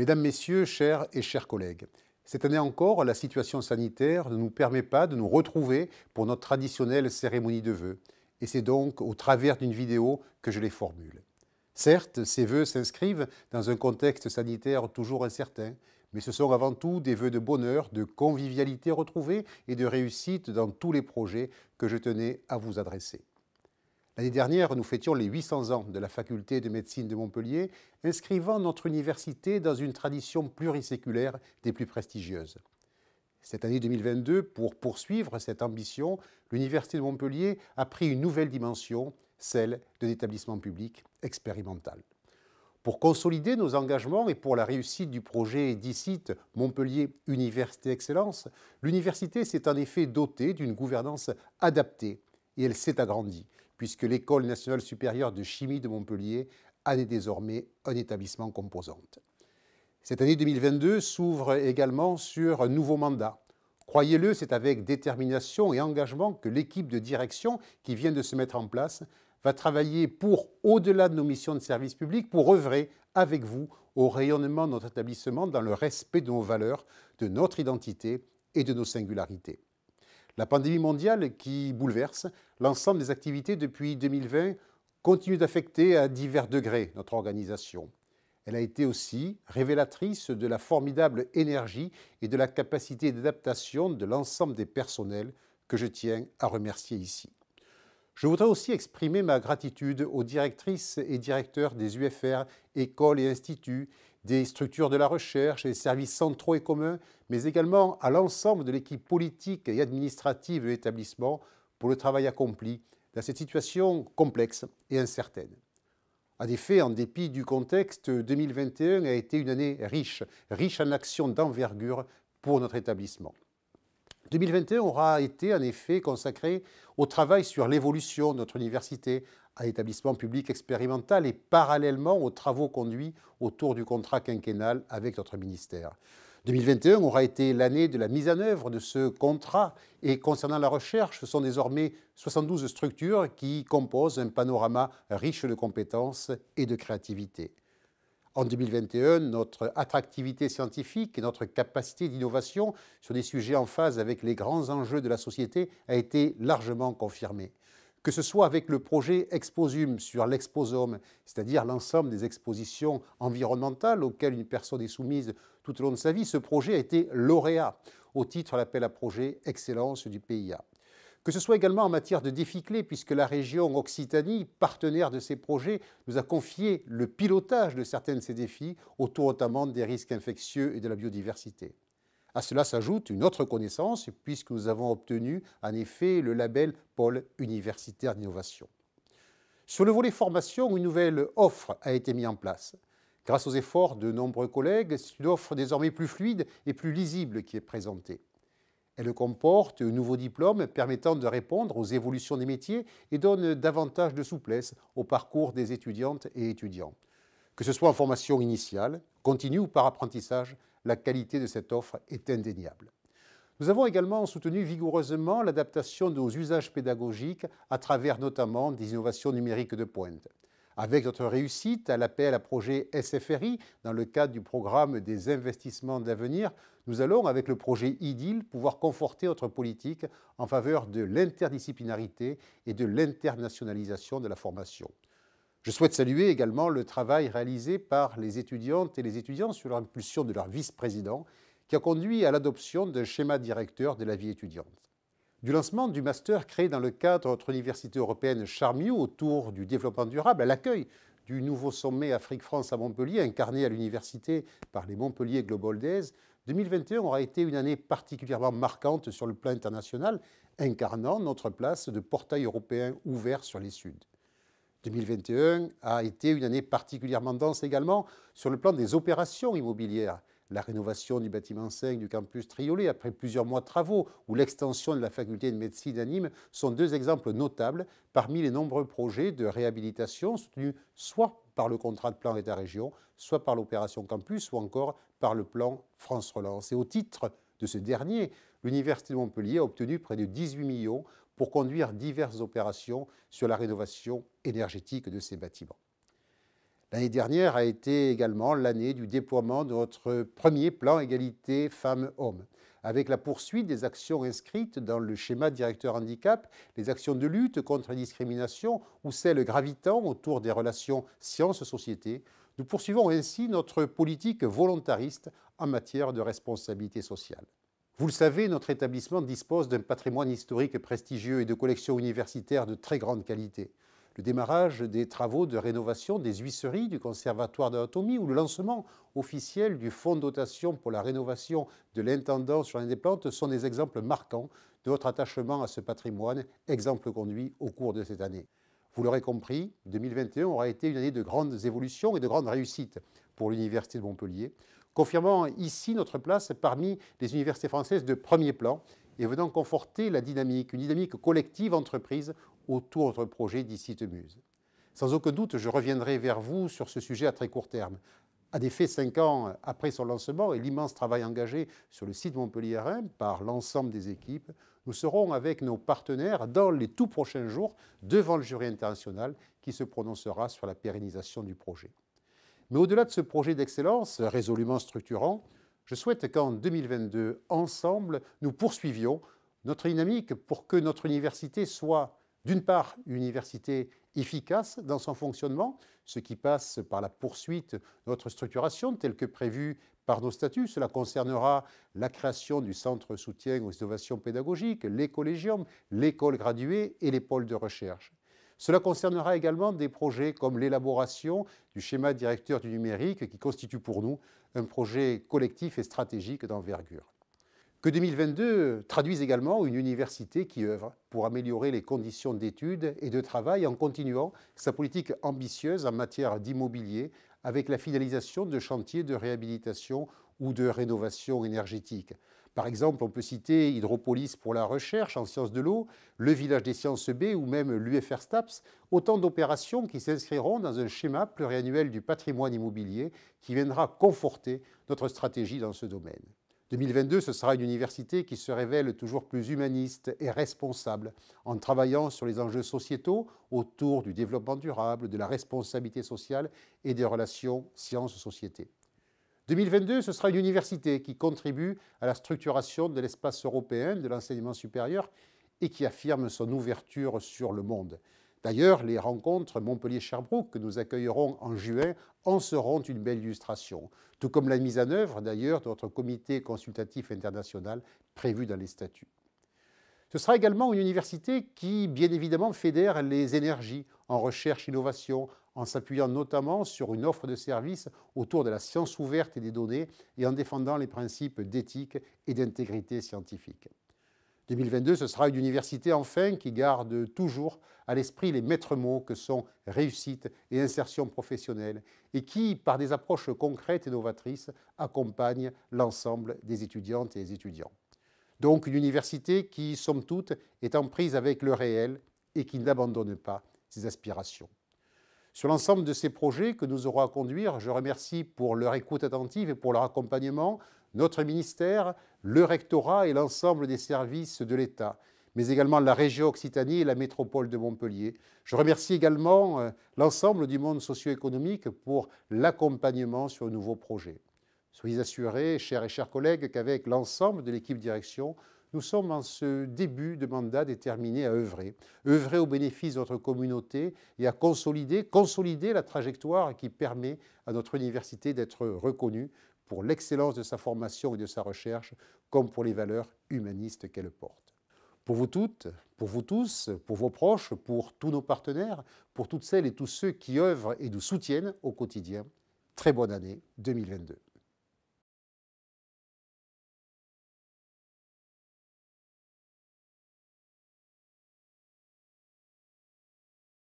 Mesdames, Messieurs, chers et chers collègues, cette année encore, la situation sanitaire ne nous permet pas de nous retrouver pour notre traditionnelle cérémonie de vœux, et c'est donc au travers d'une vidéo que je les formule. Certes, ces vœux s'inscrivent dans un contexte sanitaire toujours incertain, mais ce sont avant tout des vœux de bonheur, de convivialité retrouvée et de réussite dans tous les projets que je tenais à vous adresser. L'année dernière, nous fêtions les 800 ans de la faculté de médecine de Montpellier, inscrivant notre université dans une tradition pluriséculaire des plus prestigieuses. Cette année 2022, pour poursuivre cette ambition, l'Université de Montpellier a pris une nouvelle dimension, celle de l'établissement public expérimental. Pour consolider nos engagements et pour la réussite du projet DICIT Montpellier Université Excellence, l'université s'est en effet dotée d'une gouvernance adaptée et elle s'est agrandie puisque l'École nationale supérieure de chimie de Montpellier en est désormais un établissement composante. Cette année 2022 s'ouvre également sur un nouveau mandat. Croyez-le, c'est avec détermination et engagement que l'équipe de direction qui vient de se mettre en place va travailler pour, au-delà de nos missions de service public, pour œuvrer avec vous au rayonnement de notre établissement dans le respect de nos valeurs, de notre identité et de nos singularités. La pandémie mondiale qui bouleverse l'ensemble des activités depuis 2020 continue d'affecter à divers degrés notre organisation. Elle a été aussi révélatrice de la formidable énergie et de la capacité d'adaptation de l'ensemble des personnels que je tiens à remercier ici. Je voudrais aussi exprimer ma gratitude aux directrices et directeurs des UFR, écoles et instituts des structures de la recherche, et des services centraux et communs, mais également à l'ensemble de l'équipe politique et administrative de l'établissement pour le travail accompli dans cette situation complexe et incertaine. En effet, en dépit du contexte, 2021 a été une année riche, riche en actions d'envergure pour notre établissement. 2021 aura été en effet consacré au travail sur l'évolution de notre université à l'établissement public expérimental et parallèlement aux travaux conduits autour du contrat quinquennal avec notre ministère. 2021 aura été l'année de la mise en œuvre de ce contrat et concernant la recherche, ce sont désormais 72 structures qui composent un panorama riche de compétences et de créativité. En 2021, notre attractivité scientifique et notre capacité d'innovation sur des sujets en phase avec les grands enjeux de la société a été largement confirmée. Que ce soit avec le projet Exposum sur l'exposome, c'est-à-dire l'ensemble des expositions environnementales auxquelles une personne est soumise tout au long de sa vie, ce projet a été lauréat au titre de l'appel à projet Excellence du PIA. Que ce soit également en matière de défis clés, puisque la région Occitanie, partenaire de ces projets, nous a confié le pilotage de certains de ces défis, autour notamment des risques infectieux et de la biodiversité. À cela s'ajoute une autre connaissance, puisque nous avons obtenu en effet le label Pôle universitaire d'innovation. Sur le volet formation, une nouvelle offre a été mise en place. Grâce aux efforts de nombreux collègues, c'est une offre désormais plus fluide et plus lisible qui est présentée. Elle comporte un nouveau diplôme permettant de répondre aux évolutions des métiers et donne davantage de souplesse au parcours des étudiantes et étudiants. Que ce soit en formation initiale, continue ou par apprentissage, la qualité de cette offre est indéniable. Nous avons également soutenu vigoureusement l'adaptation de nos usages pédagogiques à travers notamment des innovations numériques de pointe. Avec notre réussite à l'appel à projet SFRI dans le cadre du programme des investissements d'avenir, nous allons, avec le projet IDIL, pouvoir conforter notre politique en faveur de l'interdisciplinarité et de l'internationalisation de la formation. Je souhaite saluer également le travail réalisé par les étudiantes et les étudiants sur l'impulsion de leur vice-président, qui a conduit à l'adoption d'un schéma directeur de la vie étudiante. Du lancement du master créé dans le cadre de notre université européenne Charmiou autour du développement durable à l'accueil du nouveau sommet Afrique-France à Montpellier, incarné à l'université par les Montpellier Global Days, 2021 aura été une année particulièrement marquante sur le plan international, incarnant notre place de portail européen ouvert sur les Suds. 2021 a été une année particulièrement dense également sur le plan des opérations immobilières, la rénovation du bâtiment 5 du campus Triolet après plusieurs mois de travaux ou l'extension de la faculté de médecine à Nîmes sont deux exemples notables parmi les nombreux projets de réhabilitation soutenus soit par le contrat de plan État-région, soit par l'opération campus ou encore par le plan France Relance. Et au titre de ce dernier, l'Université de Montpellier a obtenu près de 18 millions pour conduire diverses opérations sur la rénovation énergétique de ces bâtiments. L'année dernière a été également l'année du déploiement de notre premier plan égalité femmes-hommes, avec la poursuite des actions inscrites dans le schéma directeur handicap, les actions de lutte contre la discrimination ou celles gravitant autour des relations sciences-société. Nous poursuivons ainsi notre politique volontariste en matière de responsabilité sociale. Vous le savez, notre établissement dispose d'un patrimoine historique prestigieux et de collections universitaires de très grande qualité le démarrage des travaux de rénovation des huisseries du Conservatoire d'anatomie ou le lancement officiel du fonds de dotation pour la rénovation de l'intendance sur des plantes sont des exemples marquants de votre attachement à ce patrimoine, exemple conduit au cours de cette année. Vous l'aurez compris, 2021 aura été une année de grandes évolutions et de grandes réussites pour l'Université de Montpellier, confirmant ici notre place parmi les universités françaises de premier plan et venant conforter la dynamique, une dynamique collective entreprise autour de notre projet d'ici muse Sans aucun doute, je reviendrai vers vous sur ce sujet à très court terme. À des faits, cinq ans après son lancement et l'immense travail engagé sur le site Montpellier 1 par l'ensemble des équipes, nous serons avec nos partenaires dans les tout prochains jours devant le jury international qui se prononcera sur la pérennisation du projet. Mais au-delà de ce projet d'excellence résolument structurant, je souhaite qu'en 2022, ensemble, nous poursuivions notre dynamique pour que notre université soit d'une part, une université efficace dans son fonctionnement, ce qui passe par la poursuite de notre structuration telle que prévue par nos statuts. Cela concernera la création du centre soutien aux innovations pédagogiques, les collégiums, l'école graduée et les pôles de recherche. Cela concernera également des projets comme l'élaboration du schéma directeur du numérique qui constitue pour nous un projet collectif et stratégique d'envergure. Que 2022 traduise également une université qui œuvre pour améliorer les conditions d'études et de travail en continuant sa politique ambitieuse en matière d'immobilier avec la finalisation de chantiers de réhabilitation ou de rénovation énergétique. Par exemple, on peut citer Hydropolis pour la recherche en sciences de l'eau, le village des sciences B ou même l'UFR STAPS, autant d'opérations qui s'inscriront dans un schéma pluriannuel du patrimoine immobilier qui viendra conforter notre stratégie dans ce domaine. 2022, ce sera une université qui se révèle toujours plus humaniste et responsable en travaillant sur les enjeux sociétaux autour du développement durable, de la responsabilité sociale et des relations sciences-société. 2022, ce sera une université qui contribue à la structuration de l'espace européen de l'enseignement supérieur et qui affirme son ouverture sur le monde. D'ailleurs, les rencontres Montpellier-Sherbrooke que nous accueillerons en juin en seront une belle illustration, tout comme la mise en œuvre d'ailleurs de notre comité consultatif international prévu dans les statuts. Ce sera également une université qui, bien évidemment, fédère les énergies en recherche-innovation, en s'appuyant notamment sur une offre de services autour de la science ouverte et des données et en défendant les principes d'éthique et d'intégrité scientifique. 2022, ce sera une université enfin qui garde toujours à l'esprit les maîtres mots que sont réussite et insertion professionnelle et qui, par des approches concrètes et novatrices, accompagne l'ensemble des étudiantes et des étudiants. Donc une université qui, somme toute, est en prise avec le réel et qui n'abandonne pas ses aspirations. Sur l'ensemble de ces projets que nous aurons à conduire, je remercie pour leur écoute attentive et pour leur accompagnement notre ministère, le rectorat et l'ensemble des services de l'État, mais également la région Occitanie et la métropole de Montpellier. Je remercie également euh, l'ensemble du monde socio-économique pour l'accompagnement sur le nouveau projet. Soyez assurés, chers et chers collègues, qu'avec l'ensemble de l'équipe direction, nous sommes en ce début de mandat déterminés à œuvrer, œuvrer au bénéfice de notre communauté et à consolider, consolider la trajectoire qui permet à notre université d'être reconnue pour l'excellence de sa formation et de sa recherche, comme pour les valeurs humanistes qu'elle porte. Pour vous toutes, pour vous tous, pour vos proches, pour tous nos partenaires, pour toutes celles et tous ceux qui œuvrent et nous soutiennent au quotidien, très bonne année 2022.